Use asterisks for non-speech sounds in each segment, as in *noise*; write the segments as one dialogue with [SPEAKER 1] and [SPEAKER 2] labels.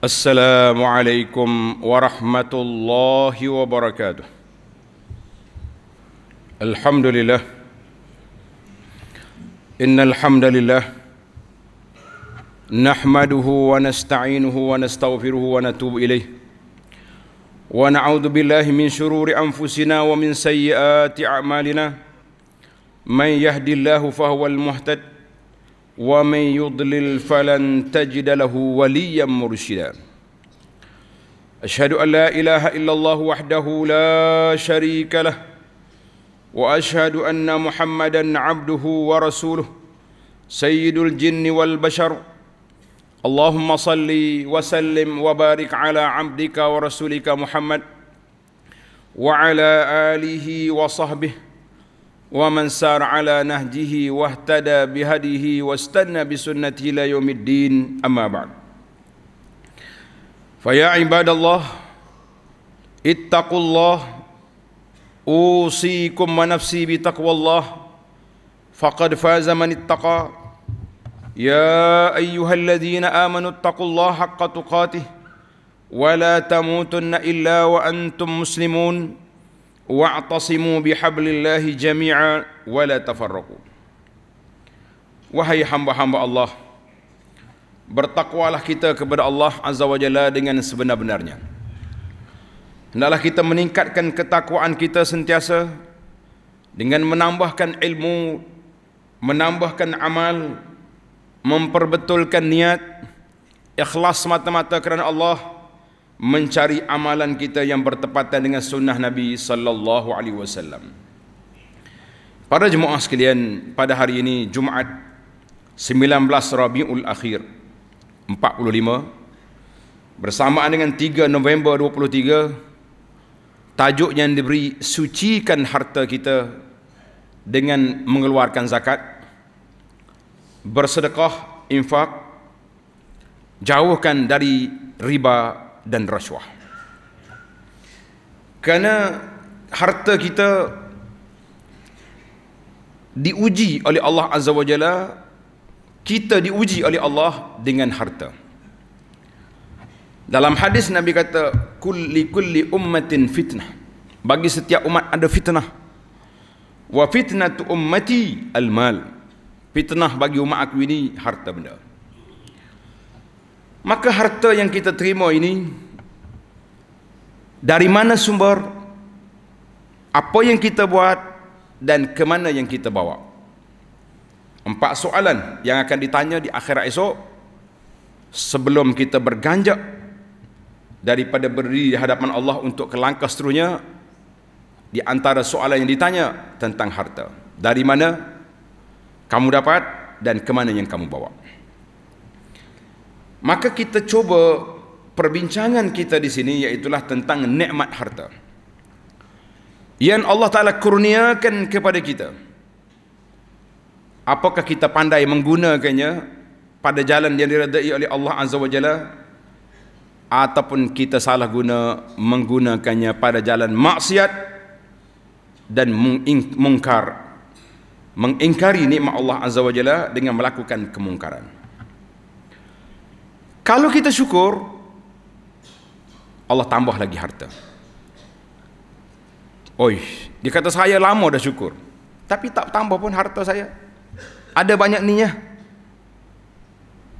[SPEAKER 1] السلام عليكم ورحمة الله وبركاته الحمد لله إن الحمد لله نحمده ونستعينه ونستغفره ونتوب إليه ونعوذ بالله من شرور أنفسنا ومن سيئات أعمالنا من يهدي الله فهو المهتد ومن يضلل فلن تجد له وليا مرشدا اشهد ان لا اله الا الله وحده لا شريك له واشهد ان محمدا عبده ورسوله سيد الجن والبشر اللهم صل وسلم وبارك على عبدك ورسولك محمد وعلى اله وصحبه ومن سار على نهجه واهتدى بهديه واستنى بسنته إلى يوم الدين أما بعد فيا عباد الله اتقوا الله أوصيكم ونفسي بتقوى الله فقد فاز من اتقى يا أيها الذين آمنوا اتقوا الله حق تقاته ولا تموتن إلا وأنتم مسلمون wa'tasimu bihablillahi jami'a wa la tafarraqu wahai hamba-hamba Allah bertakwalah kita kepada Allah azza wa jalla dengan sebenar-benarnya hendaklah kita meningkatkan ketakwaan kita sentiasa dengan menambahkan ilmu menambahkan amal memperbetulkan niat ikhlas semata-mata kerana Allah mencari amalan kita yang bertepatan dengan sunnah Nabi sallallahu alaihi wasallam. Para jemaah sekalian, pada hari ini Jumaat 19 Rabiul Akhir 45 bersamaan dengan 3 November 23 tajuk yang diberi sucikan harta kita dengan mengeluarkan zakat bersedekah infak jauhkan dari riba dan rasuah. Kerana harta kita diuji oleh Allah Azza wa Jalla, kita diuji oleh Allah dengan harta. Dalam hadis Nabi kata, "Kulli kulli ummatin fitnah." Bagi setiap umat ada fitnah. Wa fitnatu ummati almal. Fitnah bagi umat aku ini harta benda. Maka harta yang kita terima ini dari mana sumber apa yang kita buat dan ke mana yang kita bawa. Empat soalan yang akan ditanya di akhirat esok sebelum kita berganjak daripada berdiri di hadapan Allah untuk ke langkah seterusnya di antara soalan yang ditanya tentang harta. Dari mana kamu dapat dan ke mana yang kamu bawa? Maka kita cuba perbincangan kita di sini iaitulah tentang nikmat harta. Yang Allah Ta'ala kurniakan kepada kita. Apakah kita pandai menggunakannya pada jalan yang diredai oleh Allah Azza wa Jalla ataupun kita salah guna menggunakannya pada jalan maksiat dan mungkar mengingkari nikmat Allah Azza wa Jalla dengan melakukan kemungkaran. Kalau kita syukur Allah tambah lagi harta Oi, Dia kata saya lama dah syukur Tapi tak tambah pun harta saya Ada banyak ninya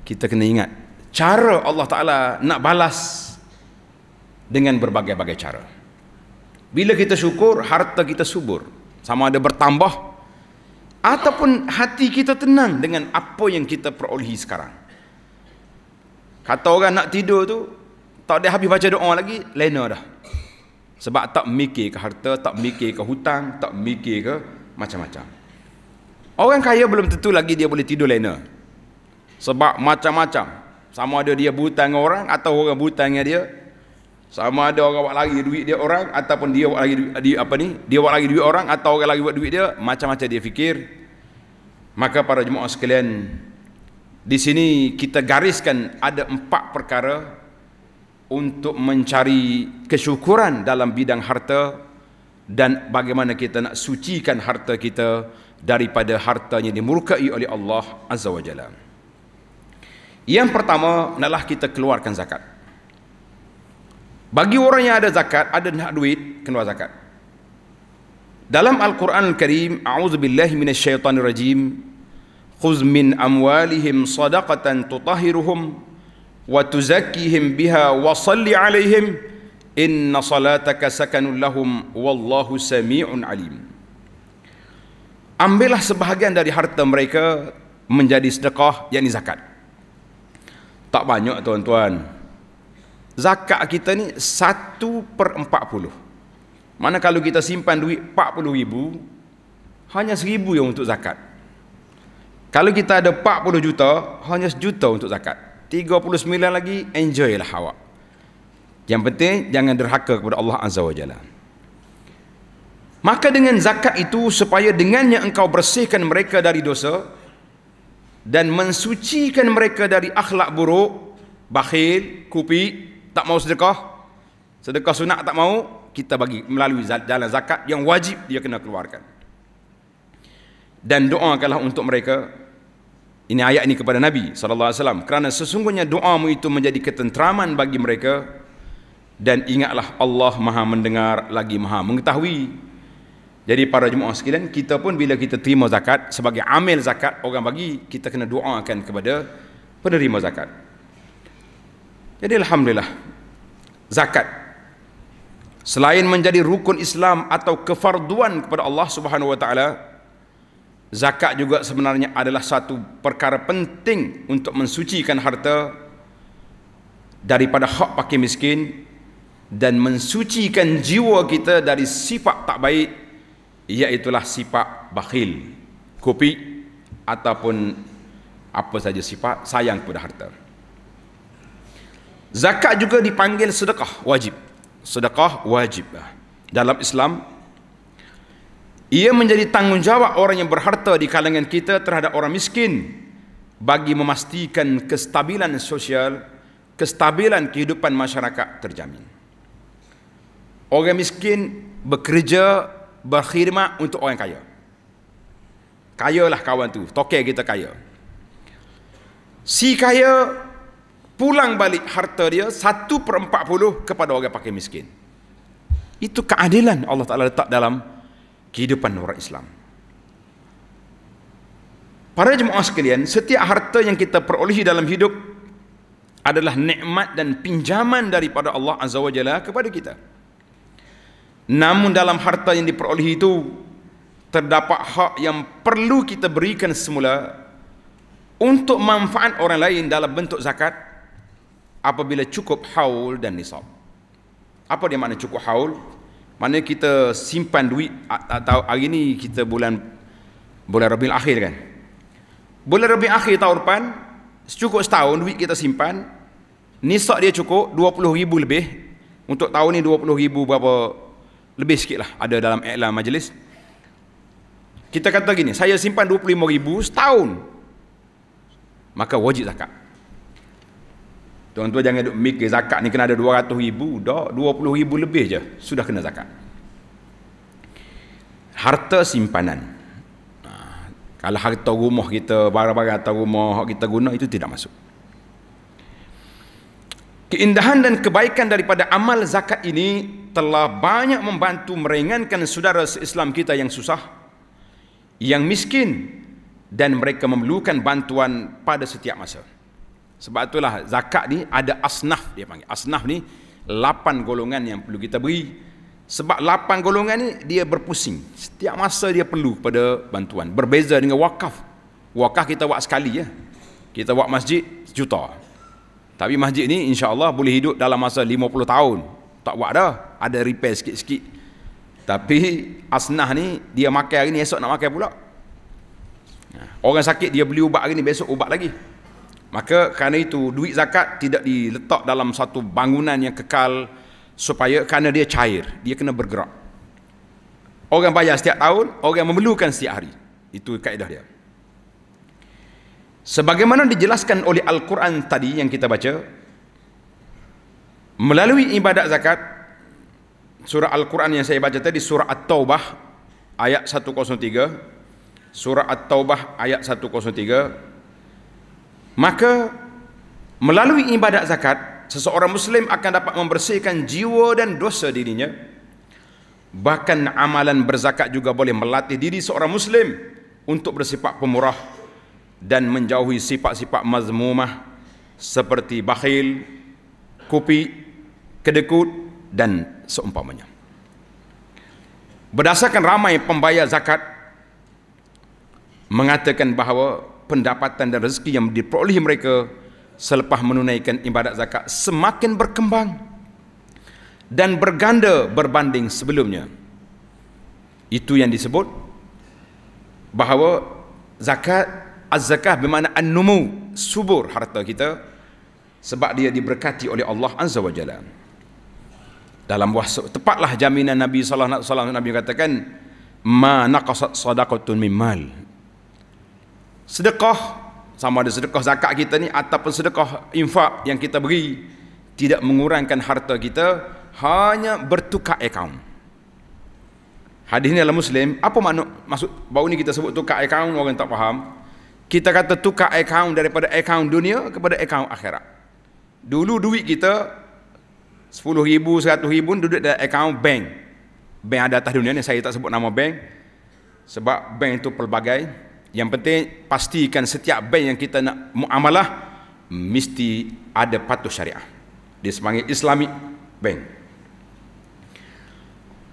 [SPEAKER 1] Kita kena ingat Cara Allah Ta'ala nak balas Dengan berbagai-bagai cara Bila kita syukur Harta kita subur Sama ada bertambah Ataupun hati kita tenang Dengan apa yang kita perolehi sekarang Kata orang nak tidur tu tak ada habis baca doa lagi, lena dah. Sebab tak mikir ke harta, tak mikir ke hutang, tak mikir ke macam-macam. Orang kaya belum tentu lagi dia boleh tidur lena. Sebab macam-macam. Sama ada dia buta dengan orang atau orang buta dengan dia. Sama ada orang buat lagi duit dia orang ataupun dia buat lagi duit, dia, apa ni? Dia buat lagi duit orang atau orang lagi buat duit dia, macam-macam dia fikir. Maka para jemaah sekalian, di sini kita gariskan ada empat perkara untuk mencari kesyukuran dalam bidang harta dan bagaimana kita nak sucikan harta kita daripada hartanya dimurkai oleh Allah Azza wa Jalla. Yang pertama adalah kita keluarkan zakat. Bagi orang yang ada zakat, ada nak duit, keluar zakat. Dalam Al-Quran Al-Karim, A'udzubillahiminasyaitanirajim, خذ من أموالهم صدقة تطهرهم وتزكيهم بها وصل عليهم إن صلاتك سكن لهم والله سميع عليم Ambillah sebahagian dari harta mereka menjadi sedekah, yakni zakat. Tak banyak tuan-tuan. Zakat kita ni 1 per 40. Mana kalau kita simpan duit 40 ribu, hanya seribu yang untuk zakat. Kalau kita ada 40 juta, hanya sejuta untuk zakat. 39 lagi, enjoy lah awak. Yang penting, jangan derhaka kepada Allah Azza wa Jalla. Maka dengan zakat itu, supaya dengannya engkau bersihkan mereka dari dosa, dan mensucikan mereka dari akhlak buruk, bakhil, kupi, tak mau sedekah, sedekah sunat tak mau, kita bagi melalui jalan zakat yang wajib dia kena keluarkan dan doakanlah untuk mereka ini ayat ini kepada Nabi sallallahu alaihi wasallam kerana sesungguhnya doamu itu menjadi ketenteraman bagi mereka dan ingatlah Allah Maha mendengar lagi Maha mengetahui. Jadi para jemaah sekalian, kita pun bila kita terima zakat sebagai amil zakat orang bagi, kita kena doakan kepada penerima zakat. Jadi alhamdulillah zakat selain menjadi rukun Islam atau kefarduan kepada Allah Subhanahu wa taala Zakat juga sebenarnya adalah satu perkara penting untuk mensucikan harta daripada hak pakai miskin dan mensucikan jiwa kita dari sifat tak baik iaitulah sifat bakhil kopi ataupun apa saja sifat sayang kepada harta zakat juga dipanggil sedekah wajib sedekah wajib lah. dalam Islam ia menjadi tanggungjawab orang yang berharta di kalangan kita terhadap orang miskin bagi memastikan kestabilan sosial, kestabilan kehidupan masyarakat terjamin. Orang miskin bekerja berkhidmat untuk orang kaya. Kaya lah kawan tu, tokek kita kaya. Si kaya pulang balik harta dia satu per empat puluh kepada orang pakai miskin. Itu keadilan Allah Ta'ala letak dalam kehidupan orang Islam. Para jemaah sekalian, setiap harta yang kita perolehi dalam hidup adalah nikmat dan pinjaman daripada Allah Azza wa Jalla kepada kita. Namun dalam harta yang diperolehi itu terdapat hak yang perlu kita berikan semula untuk manfaat orang lain dalam bentuk zakat apabila cukup haul dan nisab. Apa dia makna cukup haul? mana kita simpan duit atau hari ni kita bulan bulan Rabiul Akhir kan bulan Rabiul Akhir tahun depan cukup setahun duit kita simpan nisab dia cukup 20 ribu lebih untuk tahun ni 20 ribu berapa lebih sikit lah ada dalam iklan majlis kita kata gini saya simpan 25 ribu setahun maka wajib zakat Tuan-tuan jangan duk mikir zakat ni kena ada 200 ribu. Tak, 20 ribu lebih je. Sudah kena zakat. Harta simpanan. Ha, kalau harta rumah kita, barang-barang atau rumah kita guna, itu tidak masuk. Keindahan dan kebaikan daripada amal zakat ini telah banyak membantu meringankan saudara Islam kita yang susah, yang miskin dan mereka memerlukan bantuan pada setiap masa. Sebab itulah zakat ni ada asnaf dia panggil. Asnaf ni lapan golongan yang perlu kita beri. Sebab lapan golongan ni dia berpusing. Setiap masa dia perlu pada bantuan. Berbeza dengan wakaf. Wakaf kita buat sekali ya. Kita buat masjid sejuta. Tapi masjid ni insya-Allah boleh hidup dalam masa lima puluh tahun. Tak buat dah. Ada repair sikit-sikit. Tapi asnaf ni dia makan hari ni esok nak makan pula. Orang sakit dia beli ubat hari ni besok ubat lagi. Maka kerana itu duit zakat tidak diletak dalam satu bangunan yang kekal supaya kerana dia cair, dia kena bergerak. Orang bayar setiap tahun, orang memerlukan setiap hari. Itu kaedah dia. Sebagaimana dijelaskan oleh Al-Quran tadi yang kita baca, melalui ibadat zakat, surah Al-Quran yang saya baca tadi, surah At-Taubah ayat 103, surah At-Taubah ayat 103, Maka melalui ibadat zakat, seseorang muslim akan dapat membersihkan jiwa dan dosa dirinya. Bahkan amalan berzakat juga boleh melatih diri seorang muslim untuk bersifat pemurah dan menjauhi sifat-sifat mazmumah seperti bakhil, kopi, kedekut dan seumpamanya. Berdasarkan ramai pembayar zakat mengatakan bahawa pendapatan dan rezeki yang diperoleh mereka selepas menunaikan ibadat zakat semakin berkembang dan berganda berbanding sebelumnya. Itu yang disebut bahawa zakat az-zakah bermakna an-numu subur harta kita sebab dia diberkati oleh Allah Azza wajalla. Dalam wahsu tepatlah jaminan Nabi sallallahu alaihi wasallam Nabi katakan ma naqasat sadaqatun min mal sedekah sama ada sedekah zakat kita ni ataupun sedekah infak yang kita beri tidak mengurangkan harta kita hanya bertukar akaun hadis ni dalam muslim apa makna maksud baru ni kita sebut tukar akaun orang tak faham kita kata tukar akaun daripada akaun dunia kepada akaun akhirat dulu duit kita 10 ribu, 100 ribu duduk dalam akaun bank bank ada atas dunia ni saya tak sebut nama bank sebab bank itu pelbagai yang penting pastikan setiap bank yang kita nak muamalah mesti ada patuh syariah. Dia semangat Islamic Bank.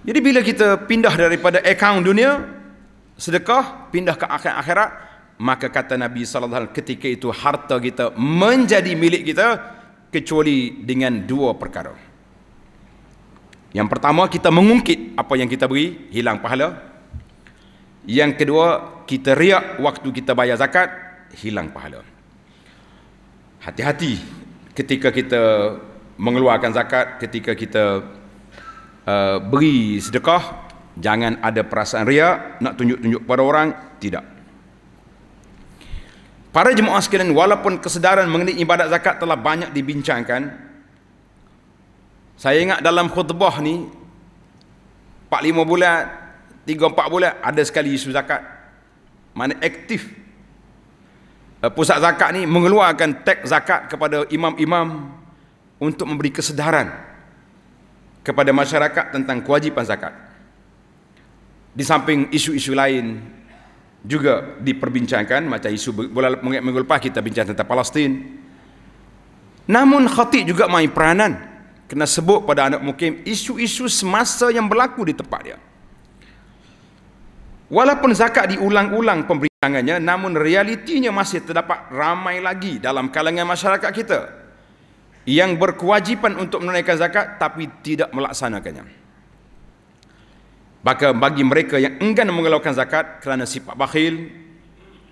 [SPEAKER 1] Jadi bila kita pindah daripada akaun dunia sedekah pindah ke akhir akhirat maka kata Nabi sallallahu alaihi wasallam ketika itu harta kita menjadi milik kita kecuali dengan dua perkara. Yang pertama kita mengungkit apa yang kita beri hilang pahala. Yang kedua kita riak waktu kita bayar zakat hilang pahala hati-hati ketika kita mengeluarkan zakat ketika kita uh, beri sedekah jangan ada perasaan riak nak tunjuk-tunjuk kepada orang tidak para jemaah sekalian walaupun kesedaran mengenai ibadat zakat telah banyak dibincangkan saya ingat dalam khutbah ni 4-5 bulan 3-4 bulan ada sekali isu zakat mana aktif eh, pusat zakat ni mengeluarkan tag zakat kepada imam-imam untuk memberi kesedaran kepada masyarakat tentang kewajipan zakat. Di samping isu-isu lain juga diperbincangkan macam isu bola minggu lepas kita bincang tentang Palestin. Namun khatib juga main peranan kena sebut pada anak mukim isu-isu semasa yang berlaku di tempat dia. Walaupun zakat diulang-ulang pemberitangannya, namun realitinya masih terdapat ramai lagi dalam kalangan masyarakat kita yang berkewajipan untuk menunaikan zakat tapi tidak melaksanakannya. Maka bagi mereka yang enggan mengeluarkan zakat kerana sifat bakhil,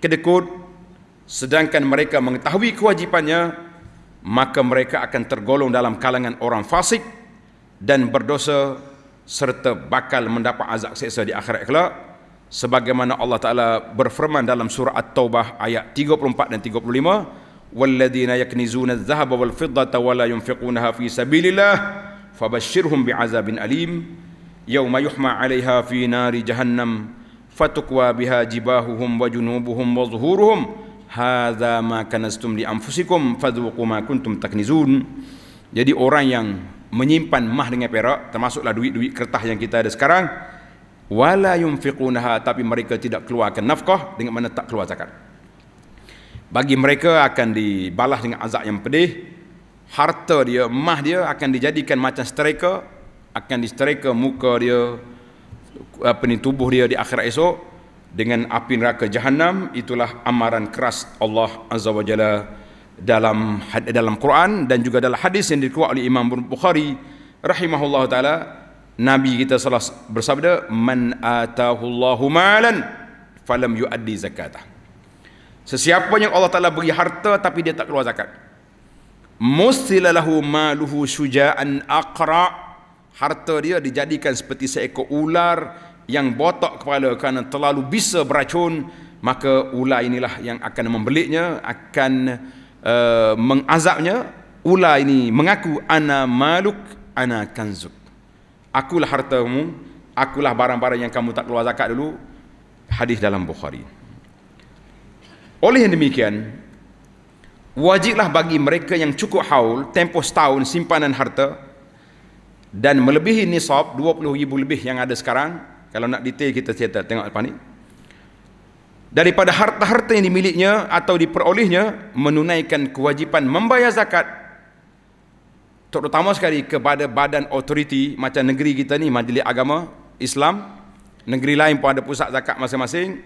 [SPEAKER 1] kedekut, sedangkan mereka mengetahui kewajipannya, maka mereka akan tergolong dalam kalangan orang fasik dan berdosa serta bakal mendapat azab seksa di akhirat kelak sebagaimana Allah Taala berfirman dalam surah At-Taubah ayat 34 dan 35 walladzina yaknizuna adh-dhahaba wal fiddata wa la yunfiqunaha fi sabilillah fabashshirhum bi'adzabin alim yauma yuhma 'alayha fi nari jahannam fatukwa biha jibahuhum wa junubuhum wa zuhuruhum hadza ma kanastum li anfusikum fadhuqu ma kuntum taknizun jadi orang yang menyimpan mah dengan perak termasuklah duit-duit kertas yang kita ada sekarang wala yunfiqunaha tapi mereka tidak keluarkan nafkah dengan mana tak keluar zakat bagi mereka akan dibalas dengan azab yang pedih harta dia emas dia akan dijadikan macam striker akan di muka dia apa ni tubuh dia di akhirat esok dengan api neraka jahanam itulah amaran keras Allah azza wajalla dalam dalam Quran dan juga dalam hadis yang dikeluarkan oleh Imam Bukhari rahimahullahu taala Nabi kita salah bersabda man atahu Allahu malan falam yuaddi zakatah. Sesiapa yang Allah Taala beri harta tapi dia tak keluar zakat. Mustilalahu maluhu syuja'an aqra. Harta dia dijadikan seperti seekor ular yang botak kepala kerana terlalu bisa beracun, maka ular inilah yang akan membeliknya, akan uh, mengazabnya. Ular ini mengaku ana maluk, ana kanzuk akulah hartamu akulah barang-barang yang kamu tak keluar zakat dulu hadis dalam Bukhari oleh yang demikian wajiblah bagi mereka yang cukup haul tempoh setahun simpanan harta dan melebihi nisab 20 ribu lebih yang ada sekarang kalau nak detail kita cerita tengok depan ni daripada harta-harta yang dimiliknya atau diperolehnya menunaikan kewajipan membayar zakat terutama sekali kepada badan otoriti macam negeri kita ni Majlis Agama Islam negeri lain pun ada pusat zakat masing-masing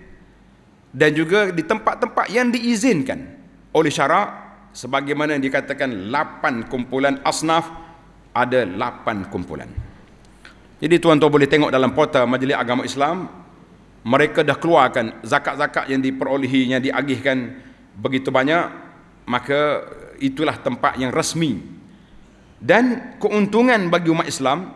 [SPEAKER 1] dan juga di tempat-tempat yang diizinkan oleh syarak sebagaimana yang dikatakan 8 kumpulan asnaf ada 8 kumpulan jadi tuan-tuan boleh tengok dalam portal Majlis Agama Islam mereka dah keluarkan zakat-zakat yang diperolehi yang diagihkan begitu banyak maka itulah tempat yang resmi dan keuntungan bagi umat Islam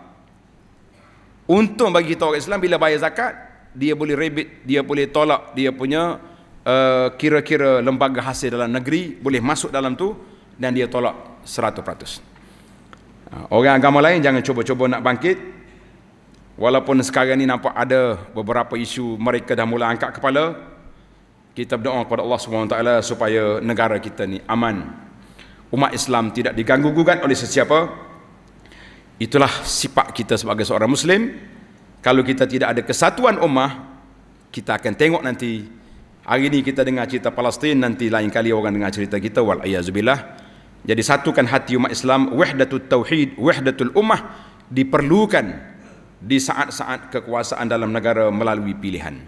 [SPEAKER 1] Untung bagi kita orang Islam bila bayar zakat Dia boleh rebit, dia boleh tolak Dia punya uh, kira-kira lembaga hasil dalam negeri Boleh masuk dalam tu Dan dia tolak 100% ah, Orang agama lain jangan cuba-cuba nak bangkit Walaupun sekarang ni nampak ada beberapa isu mereka dah mula angkat kepala, kita berdoa kepada Allah SWT supaya negara kita ni aman, umat Islam tidak diganggu gugat oleh sesiapa itulah sifat kita sebagai seorang muslim kalau kita tidak ada kesatuan umat kita akan tengok nanti hari ini kita dengar cerita Palestin nanti lain kali orang dengar cerita kita wal ayazubillah jadi satukan hati umat Islam wahdatul tauhid wahdatul ummah diperlukan di saat-saat kekuasaan dalam negara melalui pilihan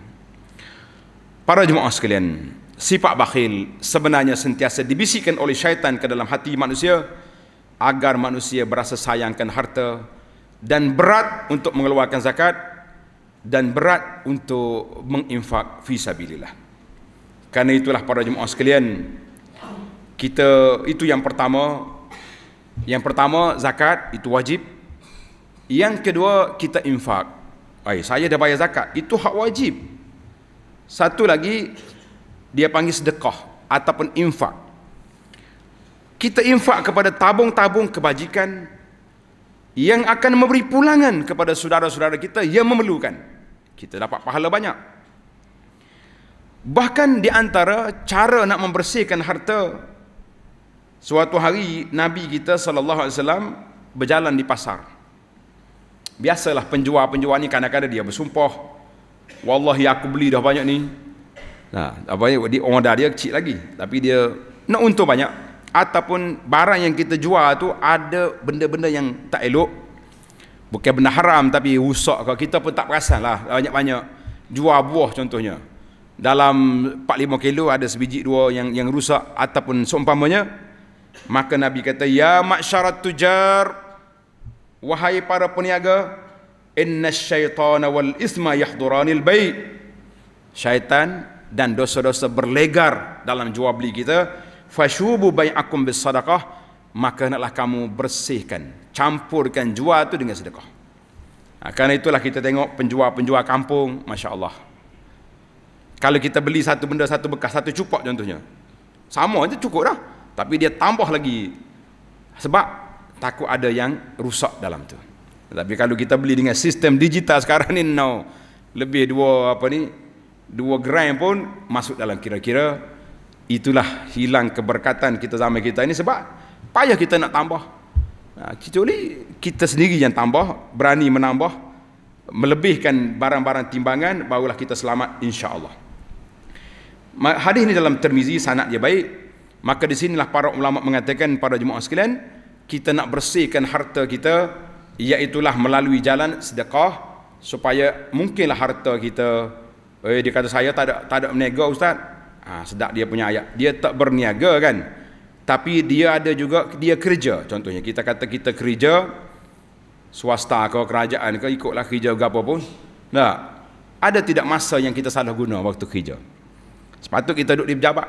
[SPEAKER 1] para jemaah sekalian sifat bakhil sebenarnya sentiasa dibisikkan oleh syaitan ke dalam hati manusia agar manusia berasa sayangkan harta dan berat untuk mengeluarkan zakat dan berat untuk menginfak fi sabilillah. Karena itulah para jemaah sekalian, kita itu yang pertama yang pertama zakat itu wajib. Yang kedua kita infak. Baik, saya dah bayar zakat, itu hak wajib. Satu lagi dia panggil sedekah ataupun infak. Kita infak kepada tabung-tabung kebajikan yang akan memberi pulangan kepada saudara-saudara kita yang memerlukan. Kita dapat pahala banyak. Bahkan di antara cara nak membersihkan harta suatu hari Nabi kita sallallahu alaihi wasallam berjalan di pasar. Biasalah penjual-penjual ni kadang-kadang dia bersumpah, "Wallahi aku beli dah banyak ni, Ha, abangnya dia orang dah dia kecil lagi tapi dia nak untung banyak ataupun barang yang kita jual tu ada benda-benda yang tak elok bukan benda haram tapi rusak kalau kita pun tak perasan lah banyak-banyak jual buah contohnya dalam 4-5 kilo ada sebiji dua yang yang rusak ataupun seumpamanya maka Nabi kata ya maksyarat tujar wahai para peniaga inna syaitana wal isma yahduranil bayt syaitan dan dosa-dosa berlegar dalam jual beli kita fashubu bai'akum bis sadaqah maka hendaklah kamu bersihkan campurkan jual itu dengan sedekah ha, kerana itulah kita tengok penjual-penjual kampung masya-Allah kalau kita beli satu benda satu bekas satu cupok contohnya sama itu cukup dah tapi dia tambah lagi sebab takut ada yang rusak dalam tu tapi kalau kita beli dengan sistem digital sekarang ni now lebih dua apa ni 2 gram pun masuk dalam kira-kira itulah hilang keberkatan kita zaman kita ini sebab payah kita nak tambah ha, kecuali kita sendiri yang tambah berani menambah melebihkan barang-barang timbangan barulah kita selamat insya Allah. hadis ini dalam termizi sanat dia baik maka di sinilah para ulama mengatakan pada jemaah sekalian kita nak bersihkan harta kita iaitulah melalui jalan sedekah supaya mungkinlah harta kita Eh dia kata saya tak ada tak ada berniaga ustaz. Ha, sedap dia punya ayat. Dia tak berniaga kan. Tapi dia ada juga dia kerja. Contohnya kita kata kita kerja swasta ke kerajaan ke ikutlah kerja apa pun. Tak. Ada tidak masa yang kita salah guna waktu kerja. Sepatut kita duduk di pejabat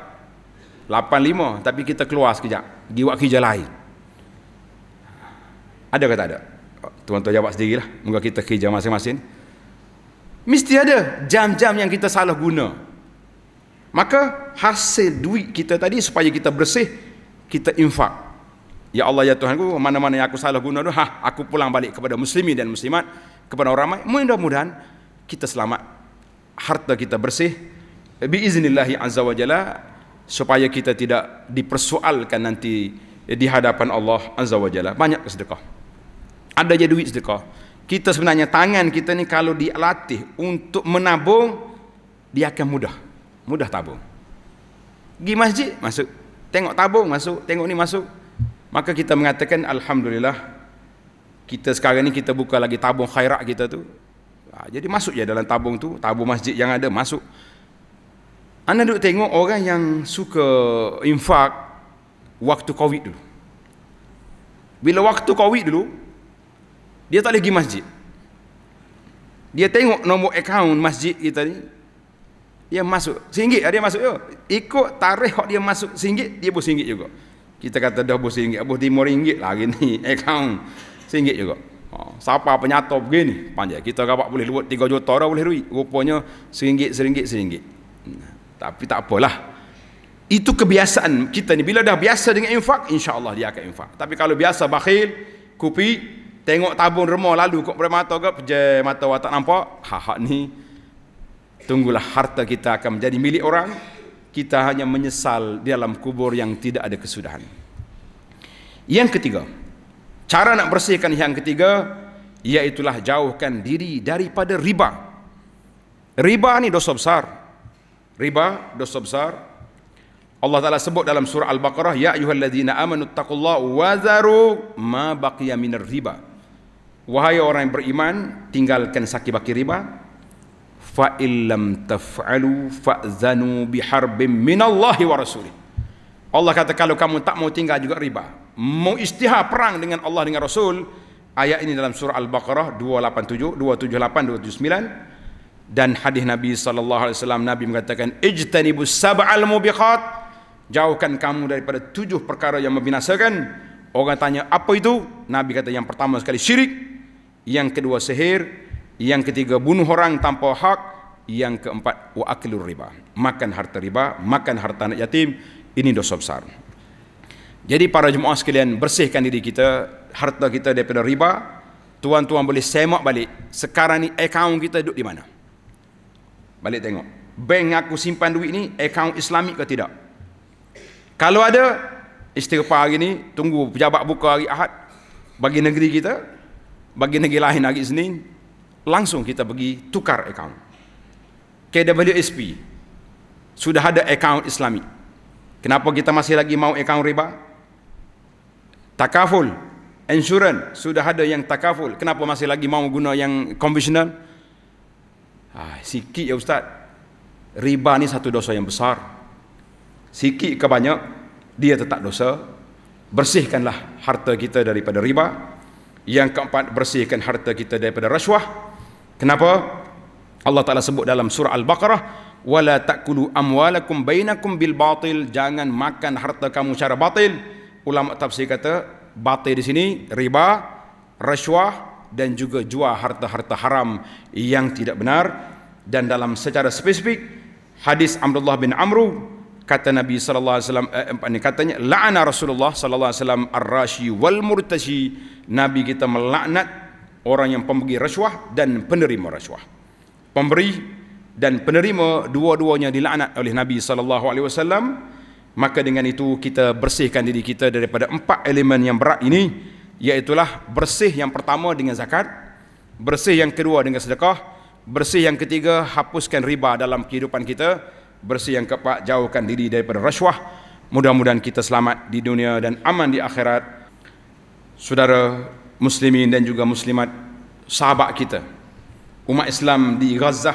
[SPEAKER 1] 85 tapi kita keluar sekejap pergi buat kerja lain. Ada ke tak ada? Tuan-tuan jawab sendirilah. Moga kita kerja masing-masing. Mesti ada jam-jam yang kita salah guna. Maka hasil duit kita tadi supaya kita bersih, kita infak. Ya Allah ya Tuhanku, mana-mana yang aku salah guna tu, ha, aku pulang balik kepada muslimin dan muslimat, kepada orang ramai. Mudah-mudahan kita selamat. Harta kita bersih. Biiznillahi azza wa jalla supaya kita tidak dipersoalkan nanti di hadapan Allah azza wa Banyak sedekah. Ada je duit sedekah kita sebenarnya tangan kita ni kalau dilatih untuk menabung dia akan mudah mudah tabung pergi masjid masuk tengok tabung masuk tengok ni masuk maka kita mengatakan Alhamdulillah kita sekarang ni kita buka lagi tabung khairat kita tu ah, jadi masuk je dalam tabung tu tabung masjid yang ada masuk anda duduk tengok orang yang suka infak waktu covid dulu bila waktu covid dulu dia tak boleh pergi masjid dia tengok nombor akaun masjid kita ni dia masuk singgit ah, dia masuk yo ikut tarikh hak dia masuk singgit dia pun singgit juga kita kata dah bos singgit bos timur ringgit lah hari ni akaun *laughs* singgit juga ha, siapa penyata begini panjang kita dapat boleh luat tiga juta orang boleh ruik rupanya seringgit seringgit seringgit nah, hmm, tapi tak apalah itu kebiasaan kita ni bila dah biasa dengan infak insya Allah dia akan infak tapi kalau biasa bakhil kupi Tengok tabung remah lalu kok pada mata ke je mata awak tak nampak. Ha ha ni. Tunggulah harta kita akan menjadi milik orang. Kita hanya menyesal di dalam kubur yang tidak ada kesudahan. Yang ketiga. Cara nak bersihkan yang ketiga ialah jauhkan diri daripada riba. Riba ni dosa besar. Riba dosa besar. Allah Taala sebut dalam surah Al-Baqarah, "Ya ayyuhalladzina amanu taqullaha wa dzaru ma baqiya minar riba." Wahai orang yang beriman, tinggalkan saki-baki riba. Fa illam taf'alu fa'zanu min Allahi wa rasulih. Allah kata kalau kamu tak mau tinggal juga riba, mau istihar perang dengan Allah dengan Rasul, ayat ini dalam surah Al-Baqarah 287, 278, 279 dan hadis Nabi sallallahu alaihi wasallam Nabi mengatakan ijtanibus sab'al mubiqat jauhkan kamu daripada tujuh perkara yang membinasakan orang tanya apa itu Nabi kata yang pertama sekali syirik yang kedua sihir, yang ketiga bunuh orang tanpa hak, yang keempat wa wa'aklur riba. Makan harta riba, makan harta anak yatim, ini dosa besar. Jadi para jemaah sekalian bersihkan diri kita, harta kita daripada riba, tuan-tuan boleh semak balik, sekarang ni akaun kita duduk di mana? Balik tengok. Bank aku simpan duit ni, akaun islamik ke tidak? Kalau ada, istirahat hari ni, tunggu pejabat buka hari Ahad, bagi negeri kita, bagi negeri lain hari sini langsung kita pergi tukar account KWSP sudah ada account islami kenapa kita masih lagi mau account riba takaful insurance sudah ada yang takaful kenapa masih lagi mau guna yang conventional ah, sikit ya ustaz riba ni satu dosa yang besar sikit kebanyak dia tetap dosa bersihkanlah harta kita daripada riba yang keempat bersihkan harta kita daripada rasuah. Kenapa? Allah Taala sebut dalam surah Al-Baqarah, "Wala ta'kulu amwalakum bainakum bil batil." Jangan makan harta kamu secara batil. Ulama tafsir kata, batil di sini riba, rasuah dan juga jual harta-harta haram yang tidak benar dan dalam secara spesifik hadis Abdullah bin Amru kata Nabi sallallahu alaihi wasallam eh, eh, katanya la'ana Rasulullah sallallahu alaihi wasallam ar-rashi wal murtashi Nabi kita melaknat orang yang pemberi rasuah dan penerima rasuah. Pemberi dan penerima dua-duanya dilaknat oleh Nabi sallallahu alaihi wasallam. Maka dengan itu kita bersihkan diri kita daripada empat elemen yang berat ini iaitulah bersih yang pertama dengan zakat, bersih yang kedua dengan sedekah, bersih yang ketiga hapuskan riba dalam kehidupan kita, bersih yang keempat jauhkan diri daripada rasuah. Mudah-mudahan kita selamat di dunia dan aman di akhirat saudara muslimin dan juga muslimat sahabat kita umat Islam di Gaza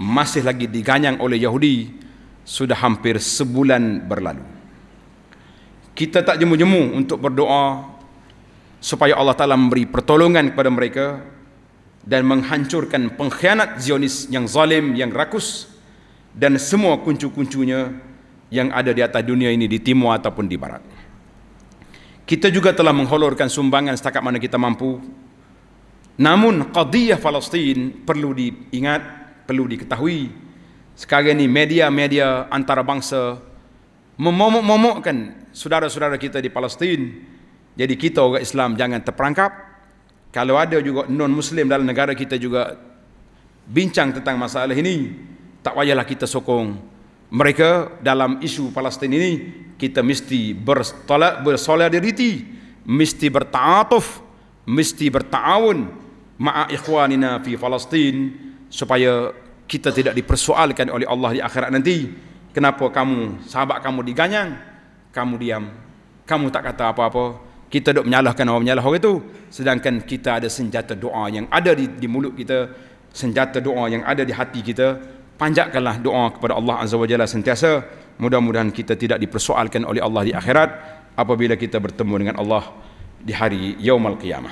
[SPEAKER 1] masih lagi diganyang oleh Yahudi sudah hampir sebulan berlalu kita tak jemu-jemu untuk berdoa supaya Allah Ta'ala memberi pertolongan kepada mereka dan menghancurkan pengkhianat Zionis yang zalim, yang rakus dan semua kuncu-kuncunya yang ada di atas dunia ini di timur ataupun di barat. Kita juga telah mengholorkan sumbangan setakat mana kita mampu. Namun qadiyah Palestin perlu diingat, perlu diketahui. Sekarang ini media-media antarabangsa memomok-momokkan saudara-saudara kita di Palestin. Jadi kita orang Islam jangan terperangkap. Kalau ada juga non-Muslim dalam negara kita juga bincang tentang masalah ini. Tak payahlah kita sokong mereka dalam isu Palestin ini kita mesti bersolat bersolidariti mesti bertaatuf mesti bertaawun ma'a ikhwanina fi Palestin supaya kita tidak dipersoalkan oleh Allah di akhirat nanti kenapa kamu sahabat kamu diganyang kamu diam kamu tak kata apa-apa kita dok menyalahkan orang menyalah orang itu sedangkan kita ada senjata doa yang ada di, di mulut kita senjata doa yang ada di hati kita panjatkanlah doa kepada Allah Azza wa Jalla sentiasa. Mudah-mudahan kita tidak dipersoalkan oleh Allah di akhirat apabila kita bertemu dengan Allah di hari Yaumul Qiyamah.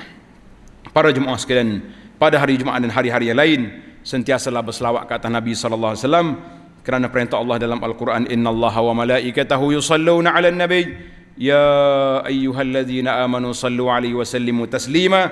[SPEAKER 1] Para jemaah sekalian, pada hari Jumaat dan hari-hari yang lain, sentiasalah berselawat ke atas Nabi sallallahu alaihi wasallam kerana perintah Allah dalam Al-Quran innallaha wa malaikatahu yusalluna 'alan nabiy ya ayyuhallazina amanu sallu 'alaihi wa sallimu taslima